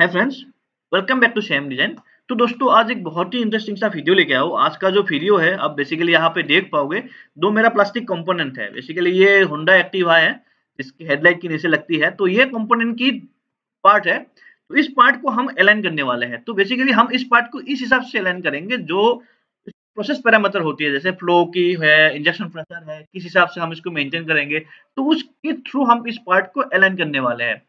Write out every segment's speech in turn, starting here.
hi friends welcome back to same design तो दोस्तों आज एक बहुत ही इंटरेस्टिंग सा वीडियो लेके आओ आज का जो वीडियो है आप बेसिकली यहाँ पे देख पाओगे दो मेरा प्लास्टिक कंपोनेंट है बेसिकली ये होंडा एक्टिवा है जिसकी हेडलाइट की नीचे लगती है तो ये कंपोनेंट की पार्ट है तो इस पार्ट को हम अलाइन करने वाले हैं तो बेसिकली हम इस पार्ट को इस हिसाब से अलाइन करेंगे जो प्रोसेस पैरामीटर होती है जैसे फ्लो की है इंजेक्शन प्रेशर है किस हिसाब से हम इसको मेंटेन करेंगे तो उसके थ्रू हम इस पार्ट को अलाइन करने वाले हैं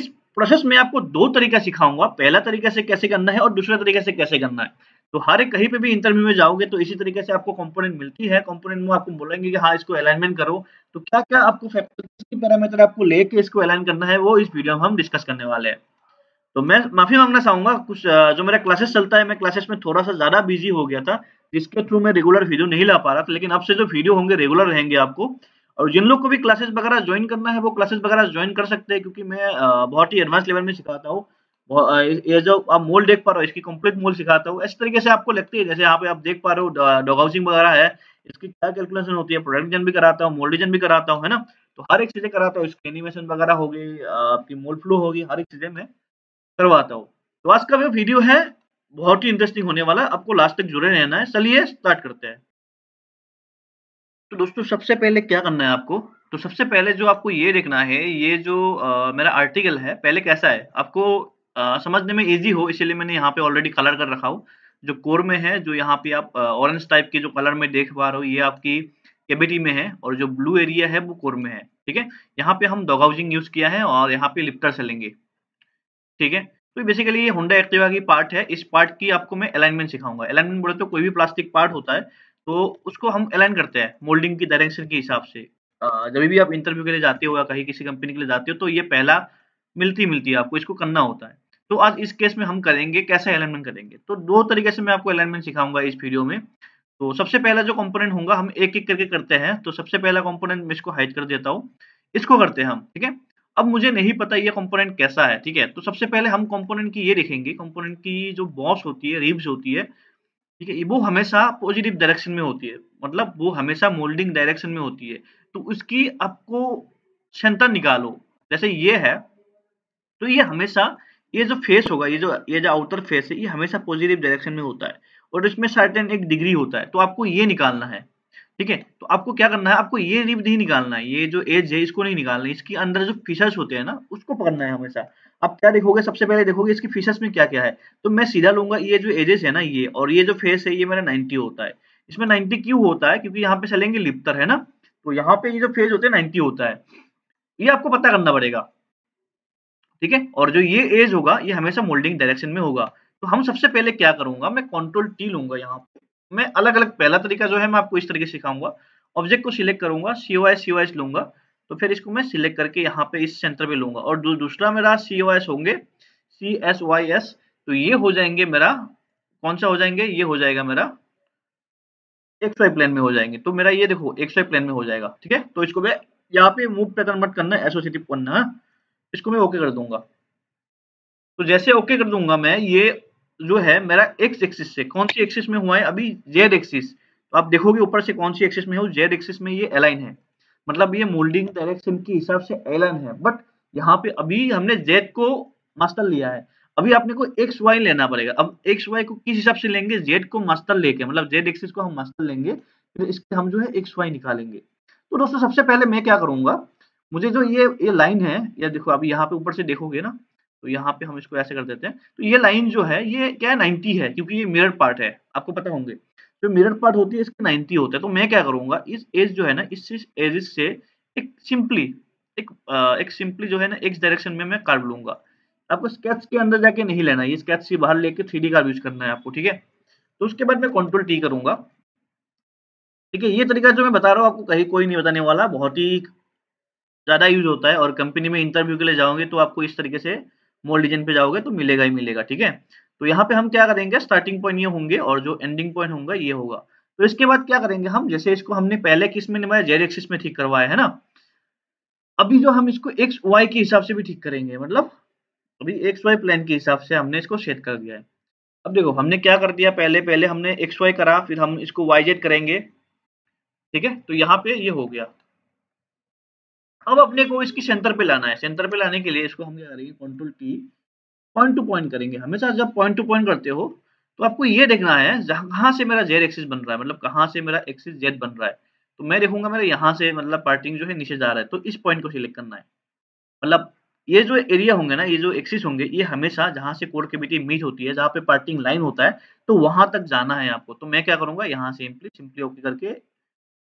इस प्रोसेस में आपको दो तरीका सिखाऊंगा पहला तरीके से कैसे करना है और दूसरा तरीके से कैसे करना है तो हर एक कहीं पे भी इंटरव्यू में जाओगे तो इसी तरीके से आपको कंपोनेंट मिलती है कंपोनेंट में आपको बोलेंगे कि हाँ इसको अलाइनमेंट करो तो क्या क्या आपको फैक्टर्स पैरामीटर आपको लेके इसको अलाइन करना है वो इस वीडियो में हम डिस्कस करने वाले हैं तो मैं माफी मांगना चाहूंगा कुछ जो मेरा क्लासेस चलता है मैं क्लासेस में थोड़ा सा ज्यादा बिजी हो गया था जिसके थ्रू मैं रेगुलर वीडियो नहीं ला पा रहा था लेकिन अब से जो वीडियो होंगे रेगुलर रहेंगे आपको और जिन लोग को भी क्लासेस वगैरह ज्वाइन करना है वो क्लासेस वगैरह ज्वाइन कर सकते हैं क्योंकि मैं बहुत ही एडवांस लेवल में सिखाता हूँ ये जो आप मोल देख पा रहे हो इसकी कंप्लीट मोल सिखाता हूँ इस तरीके से आपको लगती है जैसे यहाँ पे आप देख पा रहे हो डॉग हाउसिंग वगैरह है इसकी क्या कैलकुलेशन होती है प्रोडक्ट भी कराता हूँ मोल्डिजन भी कराता हूँ है ना तो हर एक चीजें कराता हूँ इसकी एनिमेशन वगैरह होगी आपकी मोल फ्लो होगी हर एक चीजें मैं करवाता हूँ तो आज का वीडियो है बहुत ही इंटरेस्टिंग होने वाला है आपको लास्ट तक जुड़े रहना है चलिए स्टार्ट करते हैं तो दोस्तों सबसे पहले क्या करना है आपको तो सबसे पहले जो आपको ये देखना है ये जो आ, मेरा आर्टिकल है पहले कैसा है आपको आ, समझने में इजी हो इसीलिए मैंने यहाँ पे ऑलरेडी कलर कर रखा हूँ जो कोर में है जो यहाँ पे आप ऑरेंज टाइप के जो कलर में देख पा रहे हो ये आपकी केबिटी में है और जो ब्लू एरिया है वो कोर में है ठीक है यहाँ पे हम डॉगाउजिंग यूज किया है और यहाँ पे लिप्टर से लेंगे ठीक है तो बेसिकली ये होंडा एक्टिवा की पार्ट है इस पार्ट की आपको मैं अलाइनमेंट सिखाऊंगा अलाइनमेंट बोले तो कोई भी प्लास्टिक पार्ट होता है तो उसको हम अलाइन करते हैं मोल्डिंग की डायरेक्शन के हिसाब से जब भी आप इंटरव्यू के लिए जाते हो या कहीं किसी कंपनी के लिए जाते हो तो ये पहला मिलती मिलती है आपको इसको करना होता है तो आज इस केस में हम करेंगे कैसे अलाइनमेंट करेंगे तो दो तरीके से मैं आपको अलाइनमेंट सिखाऊंगा इस वीडियो में तो सबसे पहला जो कंपोनेंट होगा हम एक एक करके करते हैं तो सबसे पहला कंपोनेंट मैं इसको हाइड कर देता हूँ इसको करते हैं हम ठीक है अब मुझे नहीं पता ये कंपोनेंट कैसा है ठीक है तो सबसे पहले हम कंपोनेंट की ये देखेंगे कंपोनेंट की जो बॉस होती है रिब्स होती है ठीक है वो हमेशा पॉजिटिव डायरेक्शन में होती है मतलब वो हमेशा मोल्डिंग डायरेक्शन में होती है तो उसकी आपको क्षमता निकालो जैसे ये है तो ये हमेशा ये जो फेस होगा ये जो ये जो आउटर फेस है ये हमेशा पॉजिटिव डायरेक्शन में होता है और इसमें सर्टेन एक डिग्री होता है तो आपको ये निकालना है ठीक है तो आपको क्या करना है आपको ये नहीं निकालना है ये जो एज है इसको नहीं निकालना है इसके अंदर जो फिशर्स होते हैं ना उसको पकड़ना है हमेशा आप क्या देखोगे सबसे पहले देखोगे इसकी फिशर्स में क्या क्या है तो मैं सीधा लूंगा ये जो एजेस है ना ये और ये जो फेस है ये मेरा नाइनटी होता है इसमें नाइनटी क्यों होता है क्योंकि यहाँ पे चलेंगे लिप्तर है ना तो यहाँ पे ये जो फेज होते हैं नाइनटी होता है ये आपको पता करना पड़ेगा ठीक है और जो ये एज होगा ये हमेशा मोल्डिंग डायरेक्शन में होगा तो हम सबसे पहले क्या करूंगा मैं कंट्रोल टी लूंगा यहाँ मैं अलग अलग पहला तरीका जो है मैं आपको इस तरीके से सिखाऊंगा ऑब्जेक्ट को सिलेक्ट करूंगा सीओएस सीओएस लूंगा तो फिर इसको मैं सिलेक्ट करके यहाँ पे इस सेंटर पे लूंगा और दूसरा मेरा सीओएस होंगे सी एस वाई एस तो ये हो जाएंगे मेरा कौन सा हो जाएंगे ये हो जाएगा मेरा एक्स वाई प्लेन में हो जाएंगे तो मेरा ये देखो एक्स वाई प्लेन में हो जाएगा ठीक है तो इसको मैं यहाँ पे मूव पे कन्वर्ट करना है एसोसिएटिव करना है इसको मैं ओके कर दूंगा तो जैसे ओके कर दूंगा मैं ये जो है मेरा एक्स एक्सिस से कौन सी एक्सिस में हुआ है अभी जेड एक्सिस तो आप देखोगे ऊपर से कौन सी एक्सिस में हो जेड एक्सिस में ये एलाइन है मतलब ये मोल्डिंग डायरेक्शन के हिसाब से एलाइन है बट यहाँ पे अभी हमने जेड को मास्टर लिया है अभी आपने को एक्स वाई लेना पड़ेगा अब एक्स वाई को किस हिसाब से लेंगे जेड को मास्टर लेके मतलब जेड एक्सिस को हम मास्टर लेंगे फिर इसके हम जो है एक्स वाई निकालेंगे तो दोस्तों सबसे पहले मैं क्या करूंगा मुझे जो ये ये लाइन है या देखो अभी यहाँ पे ऊपर से देखोगे ना तो यहाँ पे हम इसको ऐसे कर देते हैं तो ये लाइन जो है ये क्या है 90 है क्योंकि ये मिरर पार्ट है आपको पता होंगे जो मिरर पार्ट होती है इसके 90 होता है तो मैं क्या करूंगा इस एज जो है ना इस एज से एक सिंपली एक एक सिंपली जो है ना एक डायरेक्शन में मैं कार्व लूंगा आपको स्केच के अंदर जाके नहीं लेना ये स्केच से बाहर लेके थ्री कार्व यूज करना है आपको ठीक है तो उसके बाद मैं कंट्रोल टी करूंगा ठीक है ये तरीका जो मैं बता रहा हूँ आपको कहीं कोई नहीं बताने वाला बहुत ही ज्यादा यूज होता है और कंपनी में इंटरव्यू के लिए जाओगे तो आपको इस तरीके से मोल डिजाइन पे जाओगे तो मिलेगा ही मिलेगा ठीक है तो यहाँ पे हम क्या करेंगे स्टार्टिंग पॉइंट ये होंगे और जो एंडिंग पॉइंट होगा ये होगा तो इसके बाद क्या करेंगे हम जैसे इसको हमने पहले किस में निभाया जेड एक्सिस में ठीक करवाया है ना अभी जो हम इसको एक्स वाई के हिसाब से भी ठीक करेंगे मतलब अभी एक्स वाई प्लान के हिसाब से हमने इसको सेट कर दिया है अब देखो हमने क्या कर दिया पहले पहले हमने एक्स वाई करा फिर हम इसको वाई जेड करेंगे ठीक है तो यहाँ पे ये हो गया अब अपने को इसकी सेंटर पे लाना है सेंटर पे लाने के लिए इसको हम क्या करेंगे control T point to point करेंगे हमेशा जब पॉइंट टू पॉइंट करते हो तो आपको ये देखना है जहां से मेरा जेड एक्सिस बन रहा है मतलब कहां से मेरा एक्सिस जेड बन रहा है तो मैं देखूंगा मेरा यहाँ से मतलब पार्टिंग जो है नीचे जा रहा है तो इस पॉइंट को सिलेक्ट करना है मतलब ये जो एरिया होंगे ना ये जो एक्सिस होंगे ये हमेशा जहाँ से कोर केविटी मीट होती है जहां पे पार्टिंग लाइन होता है तो वहां तक जाना है आपको तो मैं क्या करूंगा यहाँ से सिंपली सिंपली ओके करके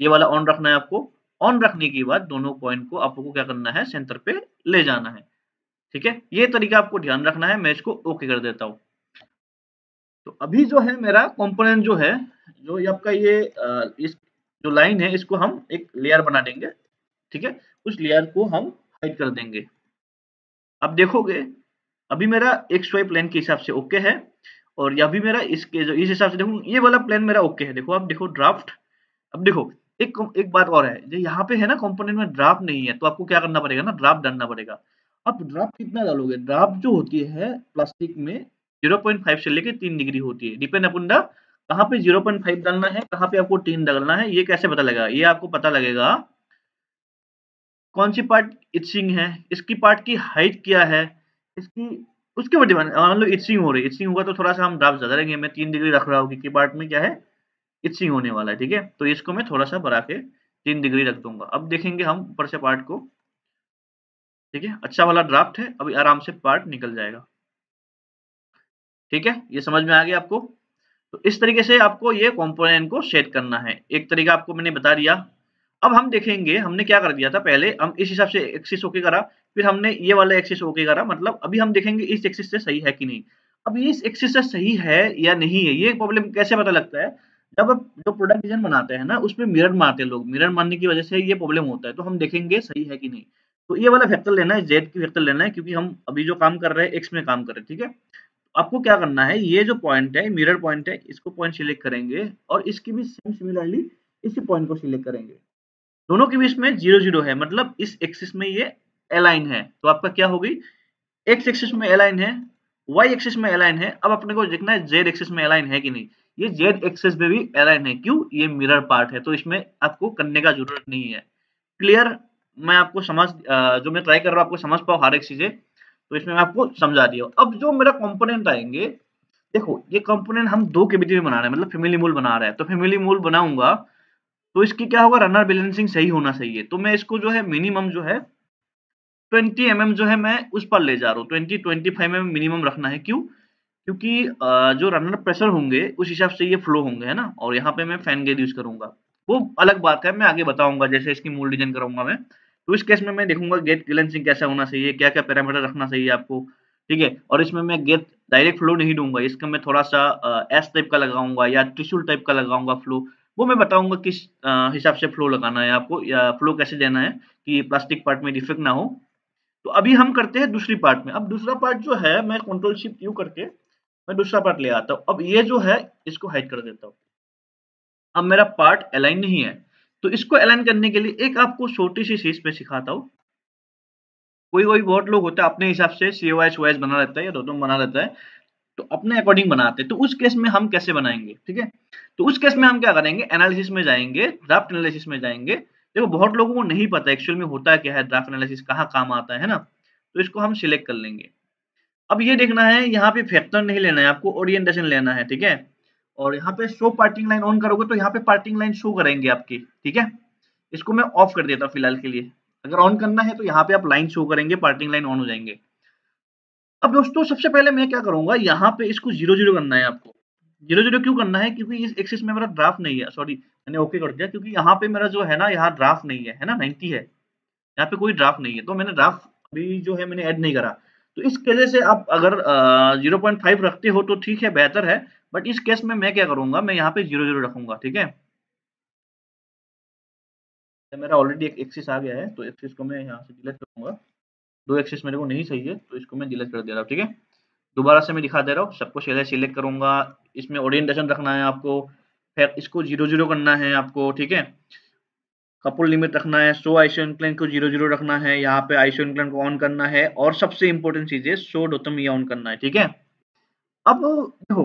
ये वाला ऑन रखना है आपको ऑन रखने के बाद दोनों कॉइन को आपको क्या करना है सेंटर पे ले जाना है ठीक है ये तरीका आपको ध्यान रखना है मैं इसको ओके कर देता हूं तो अभी जो है मेरा कंपोनेंट जो है जो ये आपका ये इस जो लाइन है इसको हम एक लेयर बना देंगे ठीक है उस लेयर को हम हाइड कर देंगे अब देखोगे अभी मेरा एक स्वाई प्लेन के हिसाब से ओके है और यह भी मेरा इसके जो इस हिसाब से देखो ये वाला प्लेन मेरा ओके है देखो आप देखो ड्राफ्ट अब देखो एक एक बात और है जो यहाँ पे है ना कंपोनेंट में ड्राफ्ट नहीं है तो आपको क्या करना पड़ेगा ना ड्राफ्ट डालना पड़ेगा आप ड्राफ्ट कितना डालोगे ड्राफ्ट जो होती है प्लास्टिक में 0.5 से लेके 3 डिग्री होती है डिपेंड अपन द कहाँ पे 0.5 डालना है कहाँ पे आपको 3 डालना है ये कैसे पता लगेगा ये आपको पता लगेगा कौन सी पार्ट इचिंग है इसकी पार्ट की हाइट क्या है इसकी उसके ऊपर डिपेंड मान लो इचिंग हो रही है इचिंग होगा तो थोड़ा सा हम ड्राफ्ट ज्यादा रहेंगे मैं तीन डिग्री रख रहा हूँ कि पार्ट में क्या है इचिंग होने वाला है ठीक है तो इसको मैं थोड़ा सा बढ़ा के तीन डिग्री रख दूंगा अब देखेंगे हम ऊपर से पार्ट को ठीक है अच्छा वाला ड्राफ्ट है अभी आराम से पार्ट निकल जाएगा ठीक है ये समझ में आ गया आपको तो इस तरीके से आपको ये कॉम्पोनेंट को सेट करना है एक तरीका आपको मैंने बता दिया अब हम देखेंगे हमने क्या कर दिया था पहले हम इस हिसाब से एक्सिस ओके करा फिर हमने ये वाला एक्सिस ओके करा मतलब अभी हम देखेंगे इस एक्सिस से सही है कि नहीं अब इस एक्सिस से सही है या नहीं है ये प्रॉब्लम कैसे पता लगता है जब आप जो प्रोडक्ट डिजाइन बनाते हैं ना उसमें मिरर मारते हैं लोग मिरर मारने की वजह से ये प्रॉब्लम होता है तो हम देखेंगे सही है कि नहीं तो ये वाला फैक्टर लेना है जेड की फैक्टर लेना है क्योंकि हम अभी जो काम कर रहे हैं एक्स में काम कर रहे हैं ठीक है आपको क्या करना है ये जो पॉइंट है मिरर पॉइंट है इसको पॉइंट सिलेक्ट करेंगे और इसकी भी सेम सिमिलरली इसी पॉइंट को सिलेक्ट करेंगे दोनों के बीच में जीरो जीरो है मतलब इस एक्सिस में ये अलाइन है तो आपका क्या होगी एक्स एक्सिस में अलाइन है वाई एक्सिस में अलाइन है अब अपने को देखना है जेड एक्सिस में अलाइन है कि नहीं ये जेड एक्सेस में भी अलाइन है क्यों ये मिरर पार्ट है तो इसमें आपको करने का जरूरत नहीं है क्लियर मैं आपको समझ जो मैं ट्राई कर रहा हूँ आपको समझ पाओ हर एक चीजें तो इसमें मैं आपको समझा दिया अब जो मेरा कंपोनेंट आएंगे देखो ये कंपोनेंट हम दो के बीच में बना रहे हैं मतलब फैमिली मूल बना रहे हैं तो फैमिली मूल बनाऊंगा तो इसकी क्या होगा रनर बैलेंसिंग सही होना चाहिए तो मैं इसको जो है मिनिमम जो है 20 एम mm जो है मैं उस पर ले जा रहा हूँ 20 25 फाइव mm मिनिमम रखना है क्यों क्योंकि जो रनर प्रेशर होंगे उस हिसाब से ये फ्लो होंगे है ना और यहाँ पे मैं फैन गेयर यूज करूंगा वो अलग बात है मैं आगे बताऊंगा जैसे इसकी मूल डिजाइन करूंगा मैं तो इस केस में मैं देखूंगा गेट क्लेंसिंग कैसा होना चाहिए क्या क्या पैरामीटर रखना चाहिए आपको ठीक है और इसमें मैं गेट डायरेक्ट फ्लो नहीं दूंगा इसका मैं थोड़ा सा एस टाइप का लगाऊंगा या ट्रिशुल टाइप का लगाऊंगा फ्लो वो मैं बताऊंगा किस हिसाब से फ्लो लगाना है आपको या फ्लो कैसे देना है कि प्लास्टिक पार्ट में डिफेक्ट ना हो तो अभी हम करते हैं दूसरी पार्ट में अब दूसरा पार्ट जो है मैं कंट्रोल शिफ्ट यू करके मैं दूसरा पार्ट ले आता हूं अब ये जो है इसको हाइड कर देता हूं अब मेरा पार्ट अलाइन नहीं है तो इसको अलाइन करने के लिए एक आपको छोटी सी चीज पे सिखाता हूं कोई कोई बहुत लोग होता है अपने हिसाब से सी ओ एस बना रहता है या दोनों बना रहता है तो अपने अकॉर्डिंग बनाते हैं तो उस केस में हम कैसे बनाएंगे ठीक है तो उस केस में हम क्या करेंगे एनालिसिस में जाएंगे ड्राफ्ट एनालिसिस में जाएंगे देखो बहुत लोगों को नहीं पता एक्चुअल में होता क्या है ड्राफ्ट एनालिसिस कहाँ काम आता है ना तो इसको हम सिलेक्ट कर लेंगे अब ये देखना है यहाँ पे फैक्टर नहीं लेना है आपको ओरिएंटेशन लेना है ठीक है और यहाँ पे शो पार्टिंग लाइन ऑन करोगे तो यहाँ पे पार्टिंग लाइन शो करेंगे आपकी ठीक है इसको मैं ऑफ कर देता हूँ फिलहाल के लिए अगर ऑन करना है तो यहाँ पे आप लाइन शो करेंगे पार्टिंग लाइन ऑन हो जाएंगे अब दोस्तों सबसे पहले मैं क्या करूंगा यहाँ पे इसको जीरो जीरो करना है आपको जीरो जीरो क्यों करना है क्योंकि इस एक्सिस में मेरा ड्राफ्ट नहीं है सॉरी मैंने ओके कर दिया क्योंकि यहाँ पे मेरा जो है ना यहाँ ड्राफ्ट नहीं है है ना नाइनटी है यहाँ पे कोई ड्राफ्ट नहीं है तो मैंने ड्राफ्ट अभी जो है मैंने ऐड नहीं करा तो इस केस से आप अगर जीरो पॉइंट फाइव रखते हो तो ठीक है बेहतर है बट इस केस में मैं क्या करूंगा मैं यहाँ पे जीरो जीरो रखूंगा ठीक है तो मेरा ऑलरेडी एक एक्सिस आ गया है तो एक्सिस को मैं यहाँ से डिलीट करूंगा दो एक्सिस मेरे को नहीं सही है तो इसको मैं डिलीट कर दे रहा हूँ ठीक है दोबारा से मैं दिखा दे रहा हूँ सबको सीधे सिलेक्ट करूंगा इसमें ओरिएंटेशन रखना है आपको फिर इसको जीरो जीरो करना है आपको ठीक है कपुल लिमिट रखना है सो आइसो इंक्लाइन को जीरो जीरो रखना है यहाँ पे आइसो इंक्लाइन को ऑन करना है और सबसे इंपॉर्टेंट चीज है सो डोतम ये ऑन करना है ठीक है अब देखो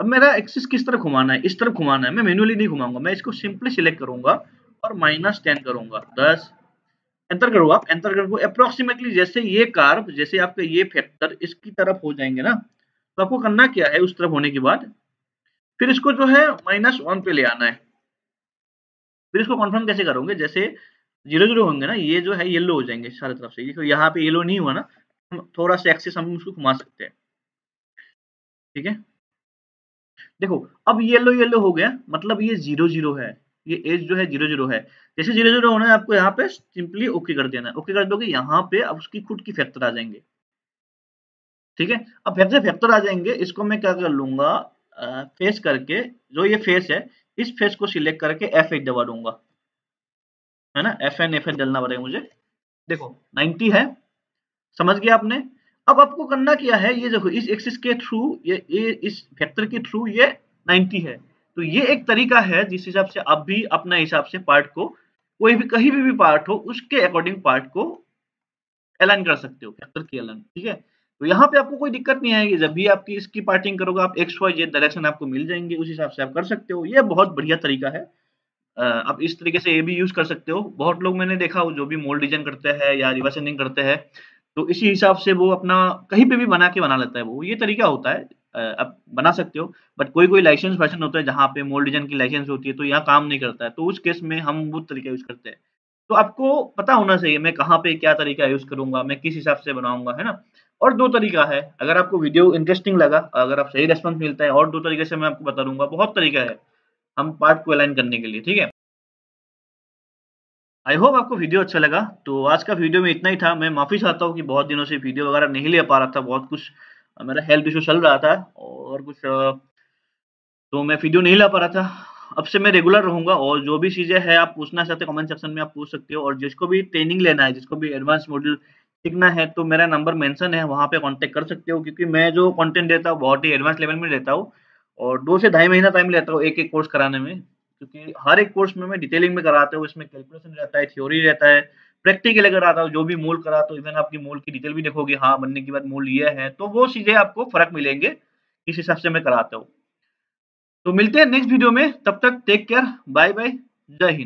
अब मेरा एक्सिस किस तरफ घुमाना है इस तरफ घुमाना है मैं मैनुअली नहीं घुमाऊंगा मैं इसको सिंपली सिलेक्ट करूंगा और माइनस टेन करूंगा दस एंटर करो आप एंटर करो अप्रोक्सीमेटली जैसे ये कार्ब जैसे आपका ये फैक्टर इसकी तरफ हो जाएंगे ना तो आपको करना क्या है उस तरफ होने के बाद फिर इसको जो है माइनस वन पे ले आना है फिर इसको कन्फर्म कैसे करोगे जैसे जीरो जीरो होंगे ना ये जो है येलो हो जाएंगे सारे तरफ से देखो यहाँ पे येलो नहीं हुआ ना हम थोड़ा सा एक्सेस हम उसको घुमा सकते हैं ठीक है देखो अब येलो येलो हो गया मतलब ये जीरो जीरो है ये एज जो है जीरो जीरो है जैसे जीरो जीरो होना है आपको यहाँ पे सिंपली ओके कर देना है ओके कर दोगे यहाँ पे अब उसकी खुद की फैक्टर आ जाएंगे ठीक है अब फैक्टर फैक्टर आ जाएंगे इसको मैं क्या कर लूंगा फेस करके जो ये फेस है इस फेस को सिलेक्ट करके एफ एट दबा दूंगा है ना एफ एन एफ एन डलना पड़ेगा मुझे देखो 90 है समझ गया आपने अब आपको करना क्या है ये देखो इस एक्सिस के थ्रू ये, ये इस फैक्टर के थ्रू ये 90 है तो ये एक तरीका है जिस हिसाब से आप भी अपना हिसाब से पार्ट को कोई भी कहीं भी, भी पार्ट हो उसके अकॉर्डिंग पार्ट को एलाइन कर सकते हो फैक्टर की एलाइन ठीक है तो यहाँ पे आपको कोई दिक्कत नहीं आएगी जब भी आपकी इसकी पार्टिंग करोगे आप एक्स वाई जेड डायरेक्शन आपको मिल जाएंगे उस हिसाब से आप कर सकते हो ये बहुत बढ़िया तरीका है आप इस तरीके से ये भी यूज कर सकते हो बहुत लोग मैंने देखा जो भी मोल डिजाइन करते हैं या रिवर्सेंडिंग करते हैं तो इसी हिसाब से वो अपना कहीं पे भी बना के बना लेता है वो ये तरीका होता है आप बना सकते हो बट कोई कोई लाइसेंस वर्सन होता है जहाँ पे मोल डिजाइन की लाइसेंस होती है तो यहाँ काम नहीं करता है तो उस केस में हम वो तरीका यूज करते हैं तो आपको पता होना चाहिए मैं कहाँ पे क्या तरीका यूज करूंगा मैं किस हिसाब से बनाऊंगा है ना और दो तरीका है अगर आपको वीडियो इंटरेस्टिंग लगा अगर आप सही रेस्पॉन्स मिलता है और दो तरीके से मैं आपको बता दूंगा बहुत तरीका है हम पार्ट को अलाइन करने के लिए ठीक है आई होप आपको वीडियो अच्छा लगा तो आज का वीडियो में इतना ही था मैं माफी चाहता हूँ कि बहुत दिनों से वीडियो वगैरह नहीं ले पा रहा था बहुत कुछ मेरा हेल्थ इशू चल रहा था और कुछ तो मैं वीडियो नहीं ला पा रहा था अब से मैं रेगुलर रहूंगा और जो भी चीजें हैं आप पूछना चाहते कमेंट सेक्शन में आप पूछ सकते हो और जिसको भी ट्रेनिंग लेना है जिसको भी एडवांस मॉड्यूल सीखना है तो मेरा नंबर मेंशन है वहाँ पे कांटेक्ट कर सकते हो क्योंकि मैं जो कंटेंट देता हूँ बहुत ही एडवांस लेवल में देता हूँ और दो से ढाई महीना टाइम लेता हूँ एक एक कोर्स कराने में क्योंकि हर एक कोर्स में मैं डिटेलिंग में कराता हूँ इसमें कैलकुलेशन रहता है थ्योरी रहता है प्रैक्टिकल कराता हूँ जो भी मूल करा तो इवन आपकी मूल की डिटेल भी देखोगे हाँ बनने के बाद मूल ये है तो वो चीज़ें आपको फर्क मिलेंगे इस हिसाब से मैं कराता हूँ तो मिलते हैं नेक्स्ट वीडियो में तब तक टेक केयर बाय बाय जय हिंद